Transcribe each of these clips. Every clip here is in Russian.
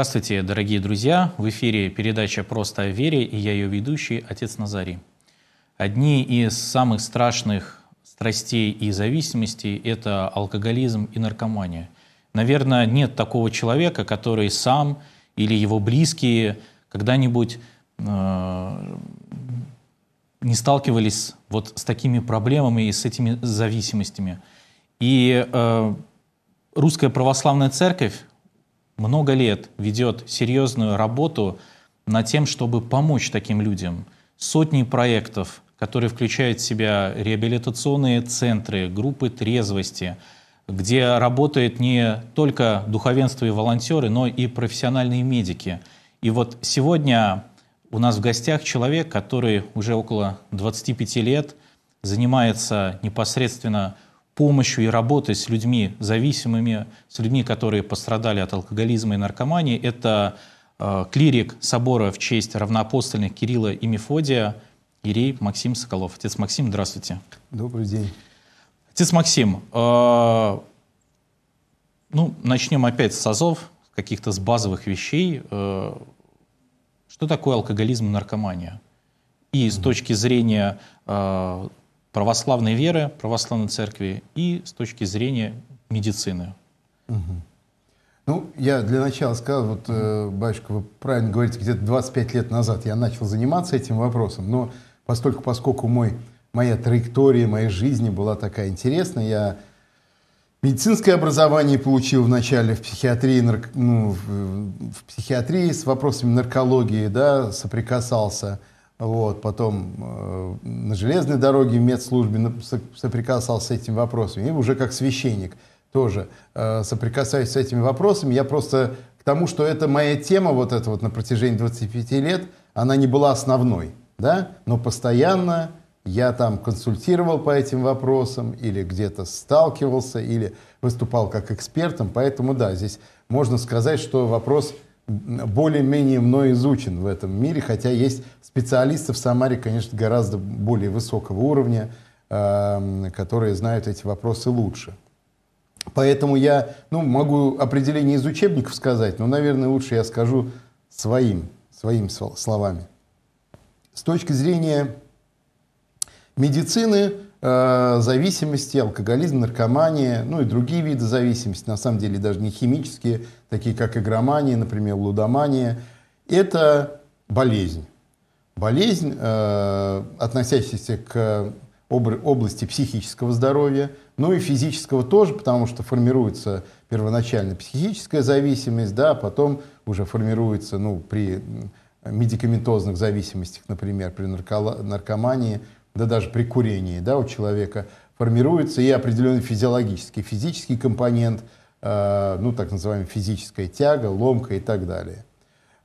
Здравствуйте, дорогие друзья! В эфире передача «Просто о вере» и я ее ведущий, отец Назарий. Одни из самых страшных страстей и зависимостей – это алкоголизм и наркомания. Наверное, нет такого человека, который сам или его близкие когда-нибудь э, не сталкивались вот с такими проблемами и с этими зависимостями. И э, Русская Православная Церковь много лет ведет серьезную работу над тем, чтобы помочь таким людям. Сотни проектов, которые включают в себя реабилитационные центры, группы трезвости, где работают не только духовенство и волонтеры, но и профессиональные медики. И вот сегодня у нас в гостях человек, который уже около 25 лет занимается непосредственно помощью и работой с людьми зависимыми, с людьми, которые пострадали от алкоголизма и наркомании. Это э, клирик собора в честь равноапостольных Кирилла и Мефодия, Ирей Максим Соколов. Отец Максим, здравствуйте. Добрый день. Отец Максим, э, ну, начнем опять с АЗОВ, каких-то с базовых вещей. Э, что такое алкоголизм и наркомания? И с точки зрения э, православной веры, православной церкви и с точки зрения медицины. Угу. Ну, я для начала сказал, вот, э, батюшка, вы правильно говорите, где-то 25 лет назад я начал заниматься этим вопросом, но постольку, поскольку мой, моя траектория моей жизни была такая интересная, я медицинское образование получил вначале в психиатрии, нарк, ну, в, в психиатрии с вопросами наркологии, да, соприкасался – вот, потом э, на железной дороге в медслужбе соприкасался с этими вопросами. И уже как священник тоже э, соприкасаюсь с этими вопросами. Я просто к тому, что это моя тема вот эта вот на протяжении 25 лет, она не была основной, да, но постоянно я там консультировал по этим вопросам или где-то сталкивался, или выступал как экспертом, поэтому да, здесь можно сказать, что вопрос более-менее мной изучен в этом мире, хотя есть специалисты в Самаре, конечно, гораздо более высокого уровня, эм, которые знают эти вопросы лучше. Поэтому я ну, могу определение из учебников сказать, но, наверное, лучше я скажу своим, своими словами. С точки зрения медицины, Э, зависимости, алкоголизм, наркомания, ну и другие виды зависимости, на самом деле даже не химические, такие как игромания, например, лудомания, это болезнь. Болезнь, э, относящаяся к области психического здоровья, ну и физического тоже, потому что формируется первоначально психическая зависимость, да, а потом уже формируется, ну, при медикаментозных зависимостях, например, при наркомании, да даже при курении да, у человека, формируется и определенный физиологический, физический компонент, э, ну, так называемая физическая тяга, ломка и так далее.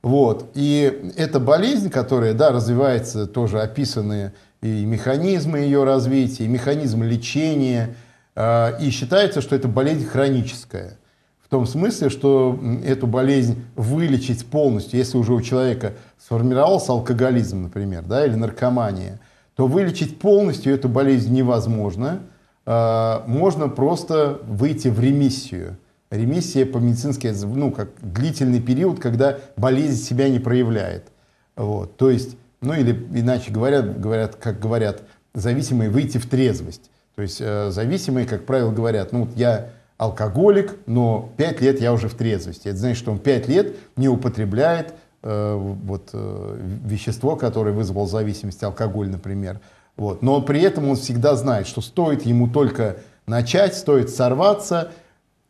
Вот. И эта болезнь, которая, да, развивается, тоже описаны и механизмы ее развития, и механизмы лечения, э, и считается, что это болезнь хроническая. В том смысле, что эту болезнь вылечить полностью, если уже у человека сформировался алкоголизм, например, да, или наркомания – то вылечить полностью эту болезнь невозможно. А, можно просто выйти в ремиссию. Ремиссия по-медицински, ну, как длительный период, когда болезнь себя не проявляет. Вот. То есть, ну или иначе говорят, говорят, как говорят, зависимые выйти в трезвость. То есть э, зависимые, как правило, говорят, ну вот я алкоголик, но 5 лет я уже в трезвости. Это значит, что он 5 лет не употребляет Э, вот, э, вещество, которое вызвало зависимость, алкоголь, например. Вот. Но при этом он всегда знает, что стоит ему только начать, стоит сорваться,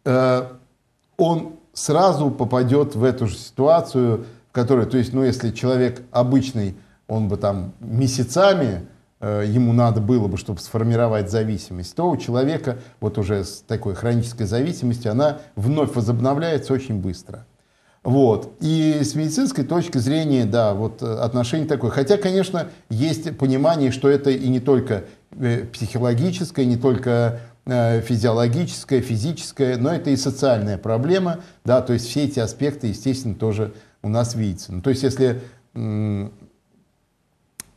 э, он сразу попадет в эту же ситуацию, в которой, то есть, ну, если человек обычный, он бы там месяцами ему надо было бы, чтобы сформировать зависимость, то у человека вот уже с такой хронической зависимостью она вновь возобновляется очень быстро. Вот. И с медицинской точки зрения, да, вот э, отношение такое. Хотя, конечно, есть понимание, что это и не только э, психологическое, не только э, физиологическое, физическое, но это и социальная проблема, да, то есть все эти аспекты, естественно, тоже у нас видятся. Ну, то есть, если,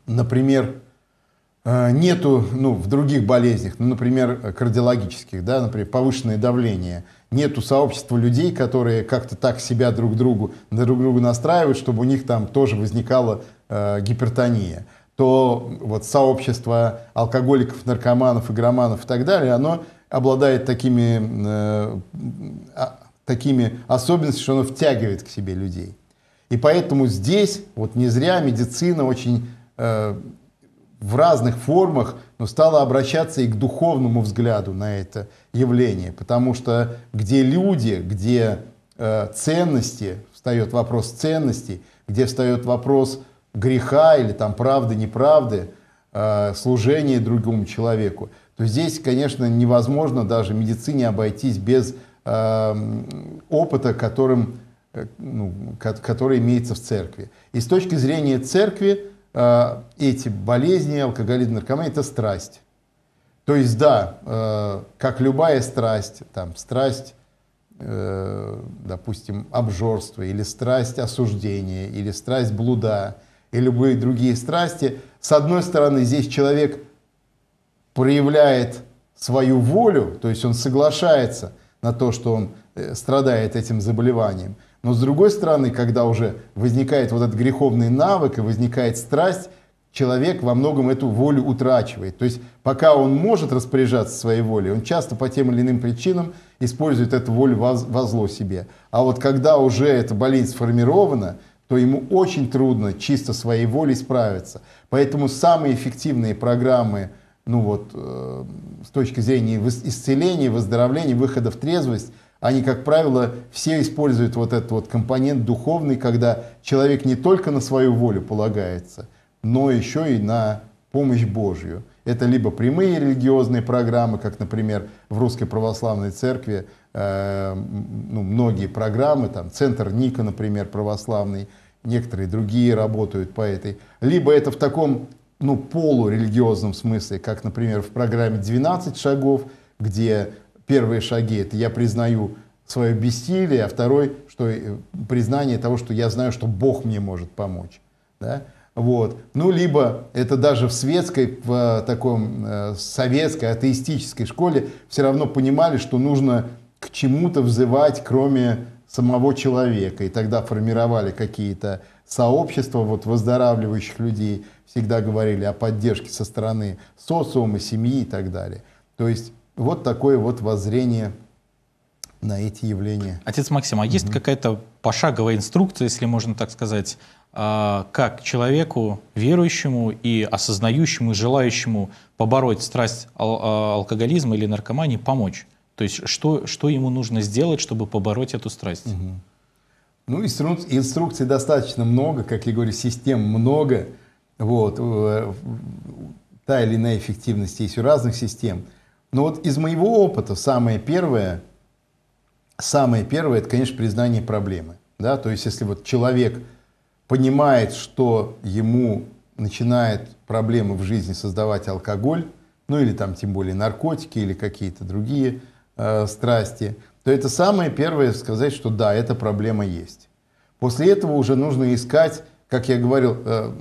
например, нету, ну, в других болезнях, ну, например, кардиологических, да, например, повышенное давление – нету сообщества людей, которые как-то так себя друг другу, друг другу настраивают, чтобы у них там тоже возникала э, гипертония, то вот сообщество алкоголиков, наркоманов, игроманов и так далее, оно обладает такими, э, а, такими особенностями, что оно втягивает к себе людей. И поэтому здесь вот не зря медицина очень э, в разных формах, но стала обращаться и к духовному взгляду на это – явление, потому что где люди, где э, ценности, встает вопрос ценностей, где встает вопрос греха или там правды, неправды, э, служения другому человеку, то здесь, конечно, невозможно даже медицине обойтись без э, опыта, которым, э, ну, который имеется в церкви. И с точки зрения церкви э, эти болезни, алкоголизм, наркомания – это страсть. То есть, да, э, как любая страсть, там, страсть, э, допустим, обжорства, или страсть осуждения, или страсть блуда, и любые другие страсти, с одной стороны, здесь человек проявляет свою волю, то есть он соглашается на то, что он э, страдает этим заболеванием. Но с другой стороны, когда уже возникает вот этот греховный навык и возникает страсть, человек во многом эту волю утрачивает. То есть пока он может распоряжаться своей волей, он часто по тем или иным причинам использует эту волю во, во зло себе. А вот когда уже эта болезнь сформирована, то ему очень трудно чисто своей волей справиться. Поэтому самые эффективные программы ну вот, э, с точки зрения исцеления, выздоровления, выхода в трезвость, они, как правило, все используют вот этот вот компонент духовный, когда человек не только на свою волю полагается – но еще и на помощь Божью. Это либо прямые религиозные программы, как, например, в Русской Православной Церкви э, ну, многие программы, там Центр Ника, например, православный, некоторые другие работают по этой. Либо это в таком ну, полурелигиозном смысле, как, например, в программе «12 шагов», где первые шаги – это «я признаю свое бессилие», а второй – что э, признание того, что я знаю, что Бог мне может помочь. Да? Вот. Ну, либо это даже в светской, в э, таком э, советской, атеистической школе все равно понимали, что нужно к чему-то взывать, кроме самого человека. И тогда формировали какие-то сообщества вот, выздоравливающих людей, всегда говорили о поддержке со стороны социума, семьи и так далее. То есть вот такое вот воззрение на эти явления. Отец Максим, а угу. есть какая-то пошаговая инструкция, если можно так сказать, а, как человеку верующему и осознающему, и желающему побороть страсть ал а, алкоголизма или наркомании помочь. То есть что, что ему нужно сделать, чтобы побороть эту страсть? Угу. Ну, инструк... инструкций достаточно много, как я говорю, систем много. Вот. Э, та или иная эффективность есть у разных систем. Но вот из моего опыта самое первое, самое первое, это, конечно, признание проблемы. Да? То есть если вот человек понимает, что ему начинает проблемы в жизни создавать алкоголь, ну или там тем более наркотики или какие-то другие э, страсти, то это самое первое сказать, что да, эта проблема есть. После этого уже нужно искать, как я говорил, э,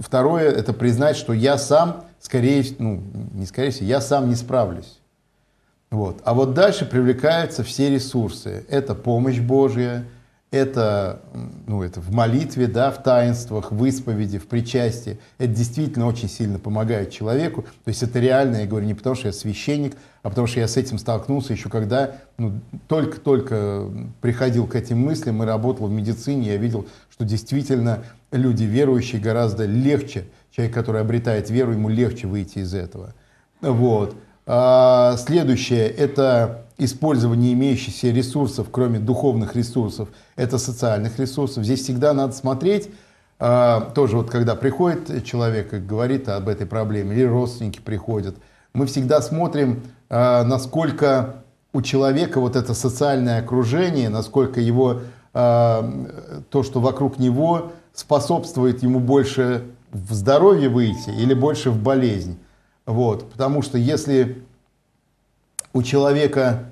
второе это признать, что я сам, скорее, ну не скорее всего, я сам не справлюсь. Вот. А вот дальше привлекаются все ресурсы. Это помощь Божья, это, ну, это в молитве, да, в таинствах, в исповеди, в причастии. Это действительно очень сильно помогает человеку. То есть это реально, я говорю, не потому что я священник, а потому что я с этим столкнулся еще когда ну, только-только приходил к этим мыслям и работал в медицине, я видел, что действительно люди верующие гораздо легче, человек, который обретает веру, ему легче выйти из этого. Вот. А, следующее – это использование имеющихся ресурсов, кроме духовных ресурсов, это социальных ресурсов. Здесь всегда надо смотреть, а, тоже вот когда приходит человек и говорит об этой проблеме, или родственники приходят, мы всегда смотрим, а, насколько у человека вот это социальное окружение, насколько его, то, что вокруг него, способствует ему больше в здоровье выйти или больше в болезнь. Вот, потому что если у человека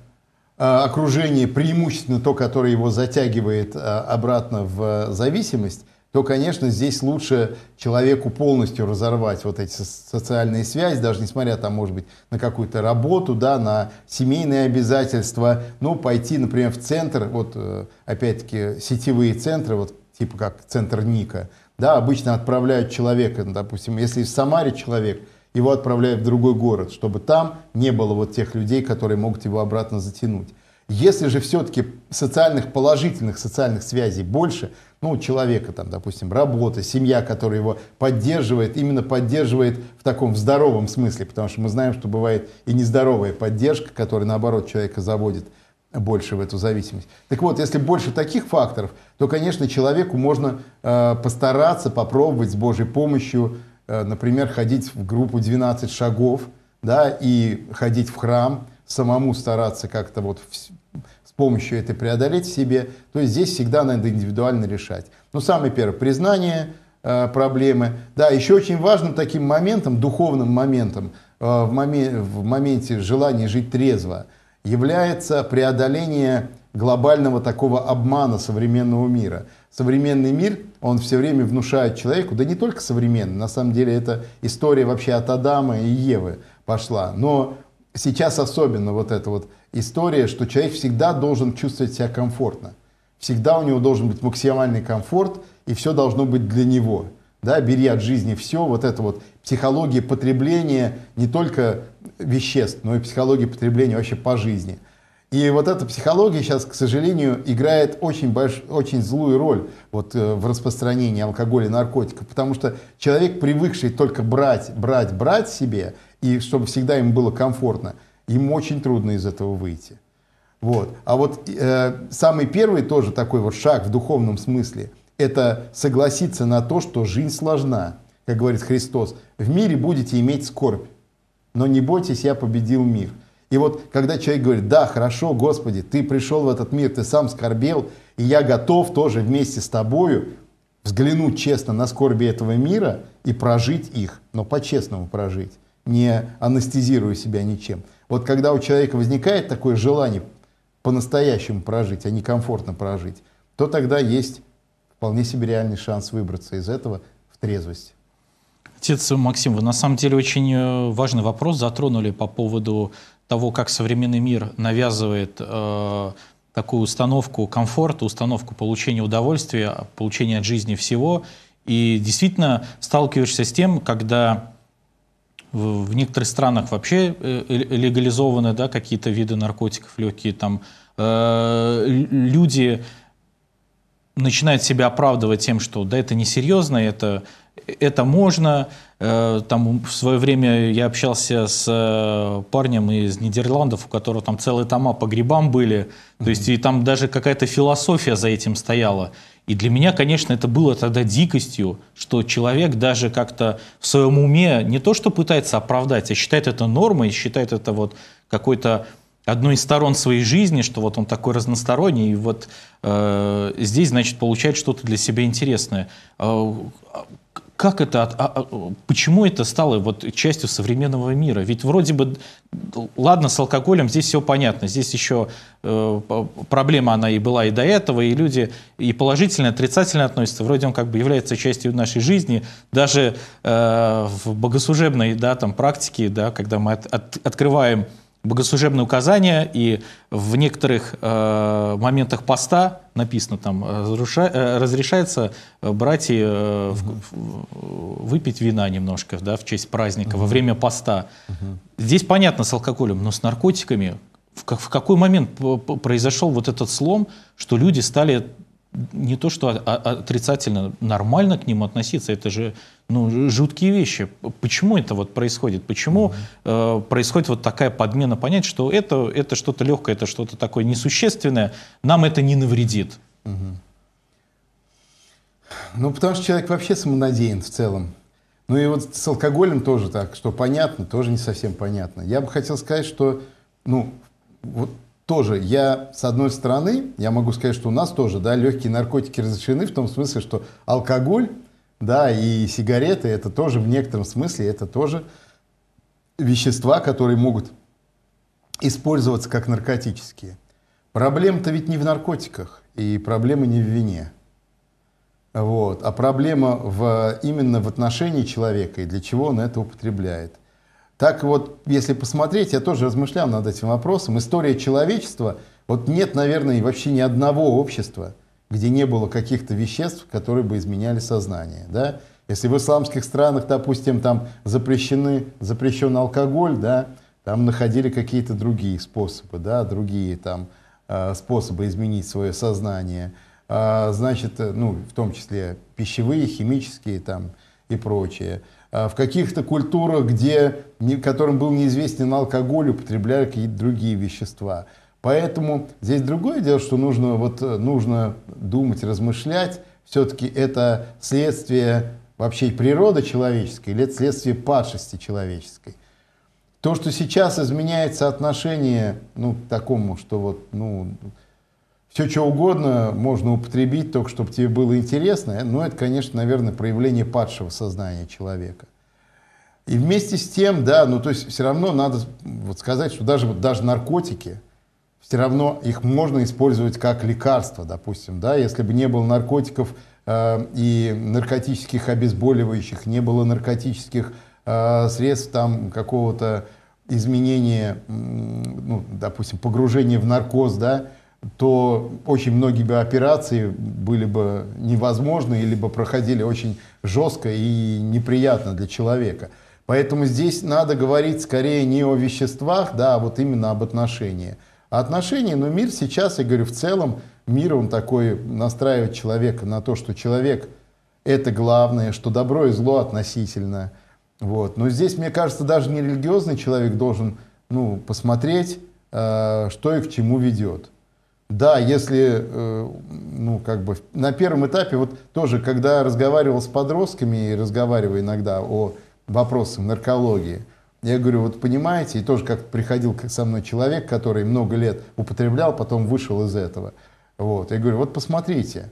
э, окружение преимущественно то, которое его затягивает э, обратно в э, зависимость, то, конечно, здесь лучше человеку полностью разорвать вот эти социальные связи, даже несмотря там, может быть, на какую-то работу, да, на семейные обязательства, ну, пойти, например, в центр, вот, опять-таки, сетевые центры, вот, типа как центр Ника, да, обычно отправляют человека, ну, допустим, если в Самаре человек – его отправляют в другой город, чтобы там не было вот тех людей, которые могут его обратно затянуть. Если же все-таки социальных, положительных социальных связей больше, ну, человека там, допустим, работа, семья, которая его поддерживает, именно поддерживает в таком в здоровом смысле, потому что мы знаем, что бывает и нездоровая поддержка, которая, наоборот, человека заводит больше в эту зависимость. Так вот, если больше таких факторов, то, конечно, человеку можно э, постараться, попробовать с Божьей помощью Э, например, ходить в группу 12 шагов, да, и ходить в храм, самому стараться как-то вот с помощью этой преодолеть себе, то есть здесь всегда надо индивидуально решать. Но ну, самое первое, признание э, проблемы. Да, еще очень важным таким моментом, духовным моментом, э, в, моме в моменте желания жить трезво, является преодоление глобального такого обмана современного мира. Современный мир, он все время внушает человеку, да не только современный, на самом деле это история вообще от Адама и Евы пошла, но сейчас особенно вот эта вот история, что человек всегда должен чувствовать себя комфортно. Всегда у него должен быть максимальный комфорт, и все должно быть для него. Да, бери от жизни все, вот это вот психология потребления не только веществ, но и психология потребления вообще по жизни – и вот эта психология сейчас, к сожалению, играет очень, больш... очень злую роль вот, э, в распространении алкоголя и наркотиков, потому что человек, привыкший только брать, брать, брать себе, и чтобы всегда ему было комфортно, ему очень трудно из этого выйти. Вот. А вот э, самый первый тоже такой вот шаг в духовном смысле – это согласиться на то, что жизнь сложна. Как говорит Христос, в мире будете иметь скорбь, но не бойтесь, я победил мир – и вот когда человек говорит, да, хорошо, Господи, ты пришел в этот мир, ты сам скорбел, и я готов тоже вместе с тобою взглянуть честно на скорби этого мира и прожить их, но по-честному прожить, не анестезируя себя ничем. Вот когда у человека возникает такое желание по-настоящему прожить, а не комфортно прожить, то тогда есть вполне себе реальный шанс выбраться из этого в трезвость. Отец Максим, вы на самом деле очень э, важный вопрос затронули по поводу того, как современный мир навязывает э, такую установку комфорта, установку получения удовольствия, получения от жизни всего. И действительно сталкиваешься с тем, когда в, в некоторых странах вообще э, э, легализованы да, какие-то виды наркотиков легкие, там э, люди начинают себя оправдывать тем, что да, это несерьезно, это это можно. Э, там в свое время я общался с э, парнем из Нидерландов, у которого там целые тома по грибам были. То есть и там даже какая-то философия за этим стояла. И для меня, конечно, это было тогда дикостью, что человек даже как-то в своем уме не то что пытается оправдать, а считает это нормой, считает это вот какой-то одной из сторон своей жизни, что вот он такой разносторонний, и вот э, здесь, значит, получает что-то для себя интересное. А, а, как это, а, а, почему это стало вот частью современного мира? Ведь вроде бы, ладно, с алкоголем здесь все понятно, здесь еще э, проблема она и была и до этого, и люди и положительно, и отрицательно относятся, вроде он как бы является частью нашей жизни, даже э, в богослужебной, да, там, практике, да, когда мы от, от, открываем богослужебные указания, и в некоторых э, моментах поста написано там, разруша, э, э, разрешается братья э, угу. в, в, выпить вина немножко да, в честь праздника, угу. во время поста. Угу. Здесь понятно с алкоголем, но с наркотиками в, как, в какой момент произошел вот этот слом, что люди стали не то что отрицательно, нормально к ним относиться, это же ну, жуткие вещи. Почему это вот происходит? Почему mm-hmm. э, происходит вот такая подмена понять, что это, это что-то легкое, это что-то такое несущественное, нам это не навредит? Mm-hmm. Ну, потому что человек вообще самонадеян в целом. Ну и вот с алкоголем тоже так, что понятно, тоже не совсем понятно. Я бы хотел сказать, что, ну, вот тоже я, с одной стороны, я могу сказать, что у нас тоже, да, легкие наркотики разрешены в том смысле, что алкоголь да, и сигареты это тоже в некотором смысле, это тоже вещества, которые могут использоваться как наркотические. Проблема-то ведь не в наркотиках, и проблема не в вине. Вот. А проблема в, именно в отношении человека и для чего он это употребляет. Так вот, если посмотреть, я тоже размышлял над этим вопросом. История человечества, вот нет, наверное, вообще ни одного общества, где не было каких-то веществ, которые бы изменяли сознание. Да? Если в исламских странах, допустим, там запрещены, запрещен алкоголь, да, там находили какие-то другие способы, да, другие там а, способы изменить свое сознание. А, значит, э, ну, в том числе пищевые, химические там и прочее. А в каких-то культурах, где, которым был неизвестен алкоголь, употребляли какие-то другие вещества. Поэтому здесь другое дело, что нужно, вот, э, нужно думать, размышлять. Все-таки это следствие вообще природы человеческой или это следствие падшести человеческой. То, что сейчас изменяется отношение ну, к такому, что вот, ну, все, что угодно можно употребить, только чтобы тебе было интересно, э, но ну, это, конечно, наверное, проявление падшего сознания человека. И вместе с тем, да, ну то есть все равно надо вот сказать, что даже, даже наркотики – все равно их можно использовать как лекарство, допустим, да, если бы не было наркотиков э, и наркотических обезболивающих, не было наркотических э, средств там какого-то изменения, ну, допустим, погружения в наркоз, да, то очень многие бы операции были бы невозможны или бы проходили очень жестко и неприятно для человека. Поэтому здесь надо говорить скорее не о веществах, да, а вот именно об отношениях отношений, но мир сейчас, я говорю, в целом, мир он такой настраивает человека на то, что человек — это главное, что добро и зло относительно. Вот. Но здесь, мне кажется, даже не религиозный человек должен ну, посмотреть, э, что и к чему ведет. Да, если, э, ну, как бы, на первом этапе, вот тоже, когда разговаривал с подростками и разговариваю иногда о вопросах наркологии, я говорю, вот понимаете, и тоже как приходил со мной человек, который много лет употреблял, потом вышел из этого. Вот. Я говорю, вот посмотрите,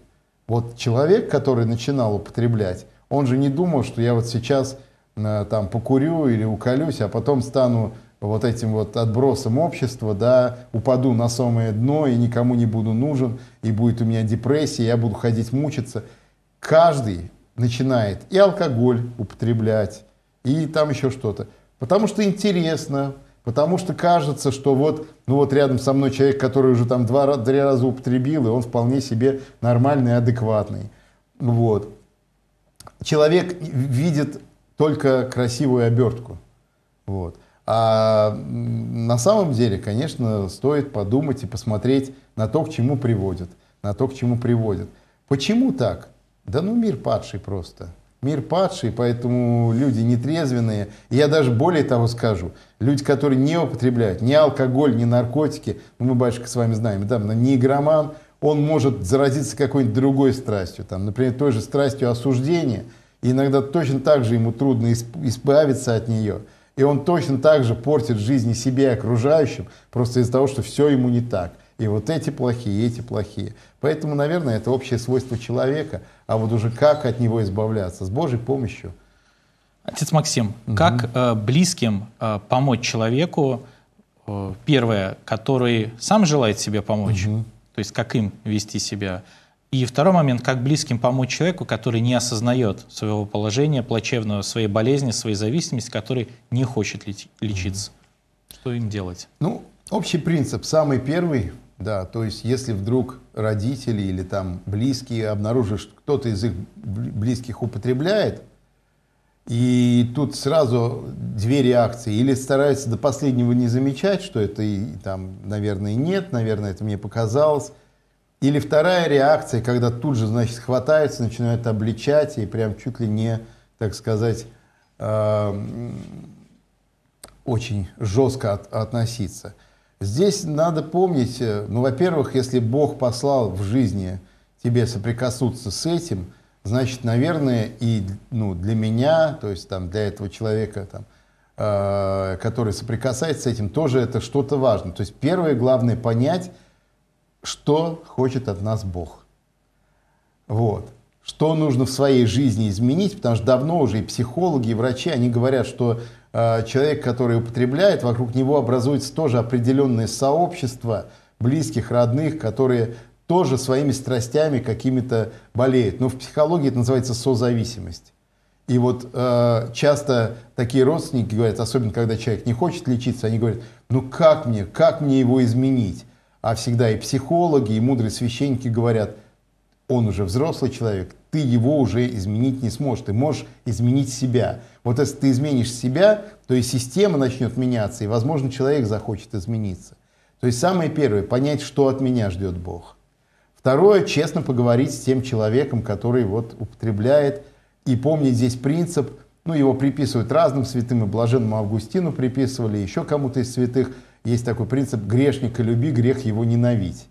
вот человек, который начинал употреблять, он же не думал, что я вот сейчас э, там покурю или уколюсь, а потом стану вот этим вот отбросом общества, да, упаду на самое дно и никому не буду нужен, и будет у меня депрессия, я буду ходить мучиться. Каждый начинает и алкоголь употреблять, и там еще что-то. Потому что интересно, потому что кажется, что вот, ну вот рядом со мной человек, который уже там два, три раза употребил, и он вполне себе нормальный, адекватный. Вот. Человек видит только красивую обертку. Вот. А на самом деле, конечно, стоит подумать и посмотреть на то, к чему приводит. На то, к чему приводит. Почему так? Да ну мир падший просто. Мир падший, поэтому люди нетрезвенные. я даже более того скажу, люди, которые не употребляют ни алкоголь, ни наркотики, ну, мы, батюшка, с вами знаем, там, да, не игроман, он может заразиться какой-нибудь другой страстью, там, например, той же страстью осуждения, и иногда точно так же ему трудно избавиться от нее. И он точно так же портит жизни себе и окружающим, просто из-за того, что все ему не так. И вот эти плохие, и эти плохие. Поэтому, наверное, это общее свойство человека – а вот уже как от него избавляться, с Божьей помощью. Отец Максим, угу. как э, близким э, помочь человеку, э, первое, который сам желает себе помочь, угу. то есть как им вести себя, и второй момент, как близким помочь человеку, который не осознает своего положения, плачевного, своей болезни, своей зависимости, который не хочет лечиться. Что им делать? Ну, общий принцип, самый первый, да, то есть если вдруг родители или там близкие обнаружат, что кто-то из их близких употребляет, и тут сразу две реакции. Или стараются до последнего не замечать, что это и, там, наверное, нет, наверное, это мне показалось. Или вторая реакция, когда тут же, значит, хватается, начинают обличать и прям чуть ли не, так сказать, эм, очень жестко от, относиться. Здесь надо помнить, э, ну, во-первых, если Бог послал в жизни тебе соприкоснуться с этим, значит, наверное, и ну, для меня, то есть там, для этого человека, там, э, который соприкасается с этим, тоже это что-то важно. То есть первое главное понять, что хочет от нас Бог. Вот. Что нужно в своей жизни изменить, потому что давно уже и психологи, и врачи, они говорят, что Э, человек, который употребляет, вокруг него образуется тоже определенное сообщество близких, родных, которые тоже своими страстями какими-то болеют. Но в психологии это называется созависимость. И вот э, часто такие родственники говорят, особенно когда человек не хочет лечиться, они говорят, ну как мне, как мне его изменить? А всегда и психологи, и мудрые священники говорят – он уже взрослый человек, ты его уже изменить не сможешь, ты можешь изменить себя. Вот если ты изменишь себя, то и система начнет меняться, и, возможно, человек захочет измениться. То есть самое первое, понять, что от меня ждет Бог. Второе, честно поговорить с тем человеком, который вот употребляет, и помнить здесь принцип, ну, его приписывают разным святым, и блаженному Августину приписывали, еще кому-то из святых. Есть такой принцип «грешника люби, грех его ненавидь».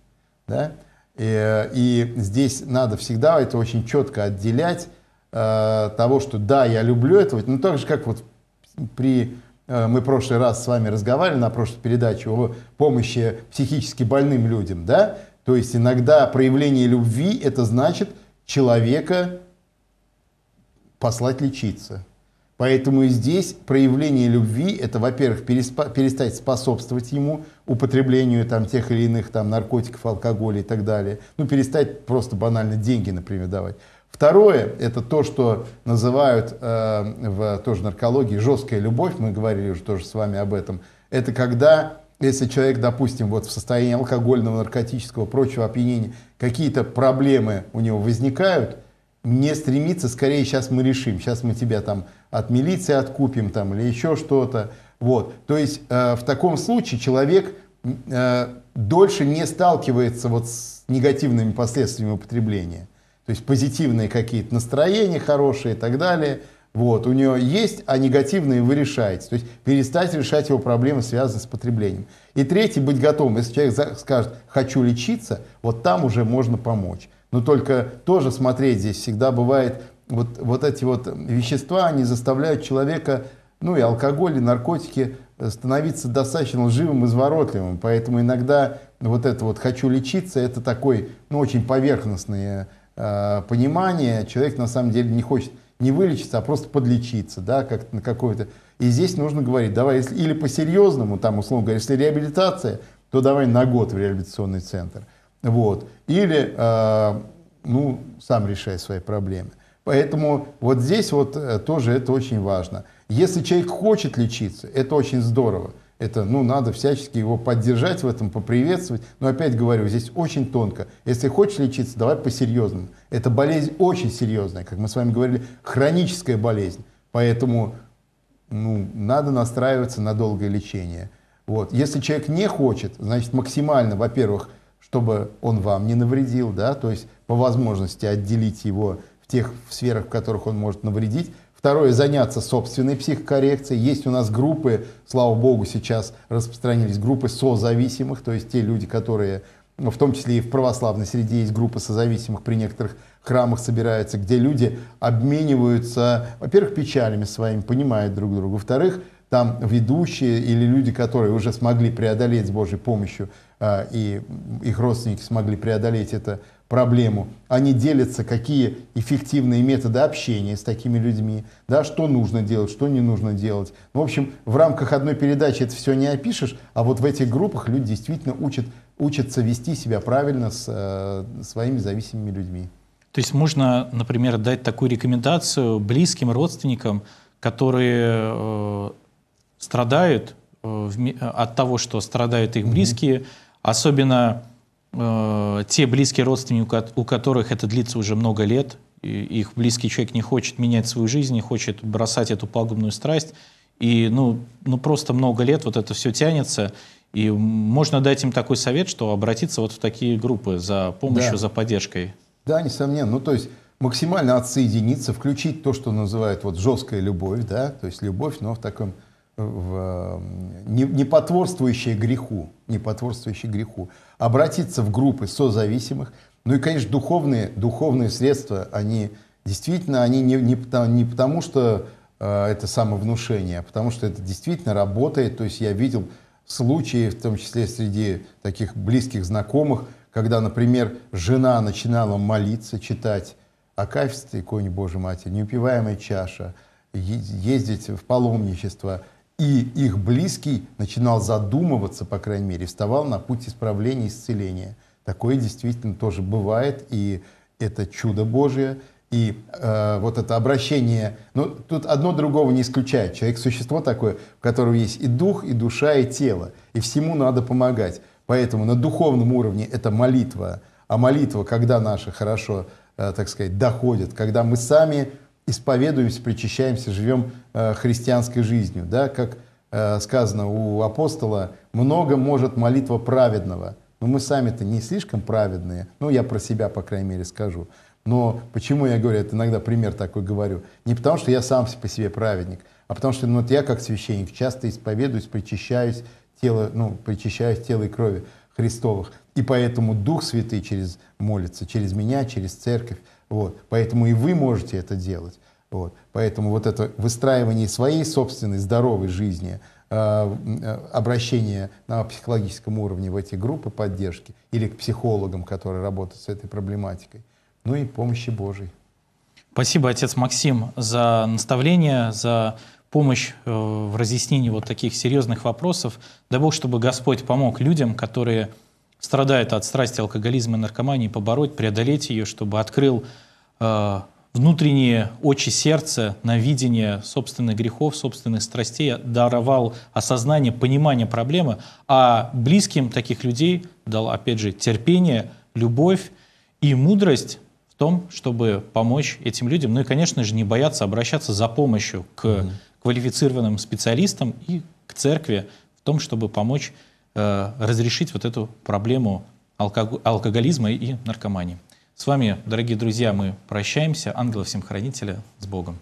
Да? Э, и, здесь надо всегда это очень четко отделять э, того, что да, я люблю этого, но так же, как вот при э, мы в прошлый раз с вами разговаривали на прошлой передаче о помощи психически больным людям, да, то есть иногда проявление любви это значит человека послать лечиться. Поэтому и здесь проявление любви – это, во-первых, перестать способствовать ему, употреблению там, тех или иных там, наркотиков, алкоголя и так далее. Ну, перестать просто банально деньги, например, давать. Второе – это то, что называют э, в тоже наркологии жесткая любовь. Мы говорили уже тоже с вами об этом. Это когда, если человек, допустим, вот в состоянии алкогольного, наркотического, прочего опьянения, какие-то проблемы у него возникают, не стремится, скорее сейчас мы решим, сейчас мы тебя там от милиции откупим там или еще что-то. Вот. То есть э, в таком случае человек э, дольше не сталкивается вот с негативными последствиями употребления. То есть позитивные какие-то настроения хорошие и так далее. Вот, у него есть, а негативные вы решаете. То есть перестать решать его проблемы, связанные с потреблением. И третий, быть готовым. Если человек скажет, хочу лечиться, вот там уже можно помочь. Но только тоже смотреть здесь всегда бывает вот, вот эти вот вещества, они заставляют человека, ну и алкоголь, и наркотики, э, становиться достаточно лживым, изворотливым. Поэтому иногда вот это вот «хочу лечиться» — это такой, ну, очень поверхностное э, понимание. Человек на самом деле не хочет не вылечиться, а просто подлечиться, да, как на какое-то... И здесь нужно говорить, давай, если, или по-серьезному, там, условно говоря, если реабилитация, то давай на год в реабилитационный центр. Вот. Или, э, ну, сам решай свои проблемы. Поэтому вот здесь вот э, тоже это очень важно. Если человек хочет лечиться, это очень здорово. Это, ну, надо всячески его поддержать в этом, поприветствовать. Но опять говорю, здесь очень тонко. Если хочешь лечиться, давай по-серьезному. Эта болезнь очень серьезная, как мы с вами говорили, хроническая болезнь. Поэтому ну, надо настраиваться на долгое лечение. Вот. Если человек не хочет, значит максимально, во-первых, чтобы он вам не навредил, да, то есть по возможности отделить его тех сферах, в которых он может навредить. Второе, заняться собственной психокоррекцией. Есть у нас группы, слава богу, сейчас распространились группы созависимых, то есть те люди, которые, ну, в том числе и в православной среде, есть группы созависимых при некоторых храмах собираются, где люди обмениваются, во-первых, печалями своими, понимают друг друга, во-вторых, там ведущие или люди, которые уже смогли преодолеть с Божьей помощью, а, и их родственники смогли преодолеть это проблему. Они делятся, какие эффективные методы общения с такими людьми, да, что нужно делать, что не нужно делать. Ну, в общем, в рамках одной передачи это все не опишешь, а вот в этих группах люди действительно учат, учатся вести себя правильно с э, своими зависимыми людьми. То есть можно, например, дать такую рекомендацию близким родственникам, которые э, страдают э, э от того, что страдают их близкие, mm-hmm. особенно э, те близкие родственники, у которых это длится уже много лет, их близкий человек не хочет менять свою жизнь, не хочет бросать эту пагубную страсть, и ну, ну просто много лет вот это все тянется, и можно дать им такой совет, что обратиться вот в такие группы за помощью, да. за поддержкой. Да, несомненно. Ну, то есть максимально отсоединиться, включить то, что называют вот жесткая любовь, да, то есть любовь, но в таком в, не, не потворствующее греху, не потворствующие греху, обратиться в группы созависимых. Ну и, конечно, духовные, духовные средства, они действительно, они не, не, не потому, что э, это самовнушение, а потому что это действительно работает. То есть я видел случаи, в том числе среди таких близких знакомых, когда, например, жена начинала молиться, читать «Акафист, иконе Божьей Матери», «Неупиваемая чаша», ездить в паломничество – и их близкий начинал задумываться, по крайней мере, вставал на путь исправления и исцеления. Такое действительно тоже бывает, и это чудо Божие. И э, вот это обращение, ну тут одно другого не исключает. Человек существо такое, в котором есть и дух, и душа, и тело, и всему надо помогать. Поэтому на духовном уровне это молитва, а молитва, когда наша хорошо, э, так сказать, доходит, когда мы сами исповедуемся, причащаемся, живем э, христианской жизнью. Да? Как э, сказано у апостола, много может молитва праведного. Но мы сами-то не слишком праведные. Ну, я про себя, по крайней мере, скажу. Но почему я говорю, это иногда пример такой говорю. Не потому, что я сам по себе праведник, а потому что ну, вот я, как священник, часто исповедуюсь, причащаюсь тело, ну, причащаюсь тело и крови Христовых. И поэтому Дух Святый через молится, через меня, через церковь, вот. Поэтому и вы можете это делать. Вот. Поэтому вот это выстраивание своей собственной здоровой жизни, а, обращение на психологическом уровне в эти группы поддержки или к психологам, которые работают с этой проблематикой, ну и помощи Божией. Спасибо, отец Максим, за наставление, за помощь э, в разъяснении вот таких серьезных вопросов. Дай Бог, чтобы Господь помог людям, которые страдает от страсти, алкоголизма и наркомании, побороть, преодолеть ее, чтобы открыл э, внутренние очи сердца на видение собственных грехов, собственных страстей, даровал осознание, понимание проблемы, а близким таких людей дал, опять же, терпение, любовь и мудрость в том, чтобы помочь этим людям. Ну и, конечно же, не бояться обращаться за помощью к mm-hmm. квалифицированным специалистам и к церкви в том, чтобы помочь Э, разрешить вот эту проблему алкоголизма и наркомании. С вами, дорогие друзья, мы прощаемся. Ангелов всем хранителя. С Богом.